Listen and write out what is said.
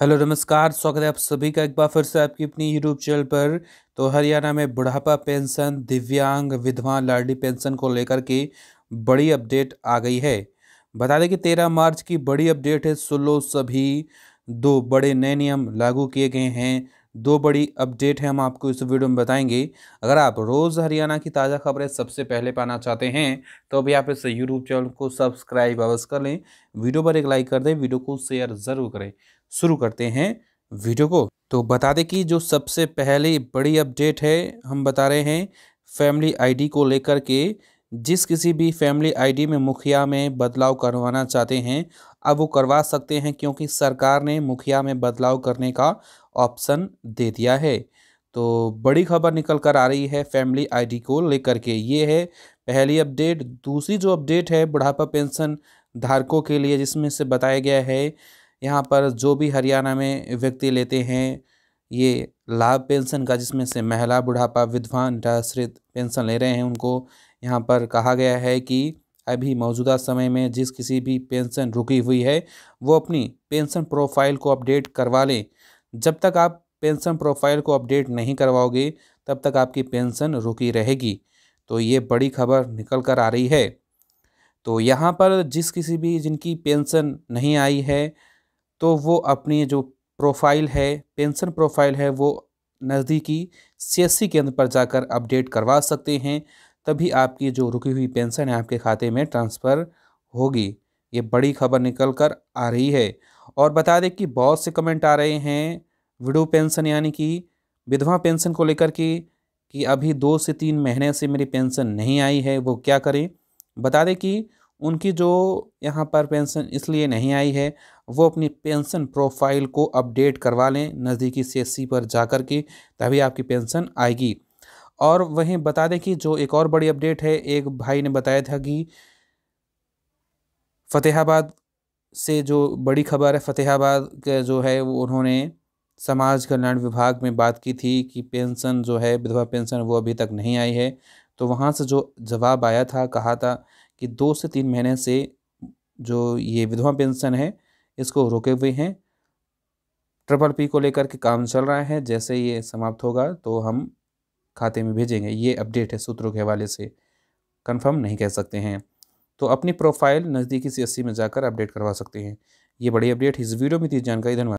hello नमस्कार स्वागत है आप सभी का एक बार फिर से आपकी अपनी यूट्यूब चैनल पर तो हरियाणा में बुढ़ापा पेंशन दिव्यांग विधवा लाडली पेंशन को लेकर के बड़ी अपडेट आ गई है बता दें कि तेरह मार्च की बड़ी अपडेट है सुलो सभी दो बड़े नए नियम लागू किए गए हैं दो बड़ी अपडेट है हम आपको इस वीडियो में बताएंगे अगर आप रोज़ हरियाणा की ताज़ा खबरें सबसे पहले पाना चाहते हैं तो अभी आप इस यूट्यूब चैनल को सब्सक्राइब अवश्य कर लें वीडियो पर एक लाइक कर दें वीडियो को शेयर ज़रूर करें शुरू करते हैं वीडियो को तो बता दें कि जो सबसे पहले बड़ी अपडेट है हम बता रहे हैं फैमिली आईडी को लेकर के जिस किसी भी फैमिली आईडी में मुखिया में बदलाव करवाना चाहते हैं अब वो करवा सकते हैं क्योंकि सरकार ने मुखिया में बदलाव करने का ऑप्शन दे दिया है तो बड़ी खबर निकल कर आ रही है फैमिली आईडी को लेकर के ये है पहली अपडेट दूसरी जो अपडेट है बुढ़ापा पेंशन धारकों के लिए जिसमें से बताया गया है यहाँ पर जो भी हरियाणा में व्यक्ति लेते हैं ये लाभ पेंशन का जिसमें से महिला बुढ़ापा विधवा निराश्रित पेंशन ले रहे हैं उनको यहाँ पर कहा गया है कि अभी मौजूदा समय में जिस किसी भी पेंशन रुकी हुई है वो अपनी पेंशन प्रोफाइल को अपडेट करवा लें जब तक आप पेंशन प्रोफाइल को अपडेट नहीं करवाओगे तब तक आपकी पेंशन रुकी रहेगी तो ये बड़ी खबर निकल कर आ रही है तो यहाँ पर जिस किसी भी जिनकी पेंशन नहीं आई है तो वो अपनी जो प्रोफाइल है पेंशन प्रोफाइल है वो नज़दीकी सी केंद्र पर जाकर अपडेट करवा सकते हैं तभी आपकी जो रुकी हुई पेंशन है आपके खाते में ट्रांसफ़र होगी ये बड़ी खबर निकल कर आ रही है और बता दें कि बहुत से कमेंट आ रहे हैं विडो पेंशन यानी कि विधवा पेंशन को लेकर के कि अभी दो से तीन महीने से मेरी पेंशन नहीं आई है वो क्या करें बता दें कि उनकी जो यहाँ पर पेंशन इसलिए नहीं आई है वो अपनी पेंशन प्रोफाइल को अपडेट करवा लें नज़दीकी सी पर जा कर के तभी आपकी पेंशन आएगी और वहीं बता दें कि जो एक और बड़ी अपडेट है एक भाई ने बताया था कि फतेहाबाद से जो बड़ी खबर है फतेहाबाद का जो है वो उन्होंने समाज कल्याण विभाग में बात की थी कि पेंशन जो है विधवा पेंशन वो अभी तक नहीं आई है तो वहाँ से जो जवाब आया था कहा था कि दो से तीन महीने से जो ये विधवा पेंशन है इसको रोके हुए हैं ट्रिपल पी को लेकर के काम चल रहा है जैसे ये समाप्त होगा तो हम खाते में भेजेंगे ये अपडेट है सूत्रों के हवाले से कंफर्म नहीं कह सकते हैं तो अपनी प्रोफाइल नज़दीकी सी में जाकर अपडेट करवा सकते हैं ये बड़ी अपडेट इस वीडियो में थी जानकारी धन्यवाद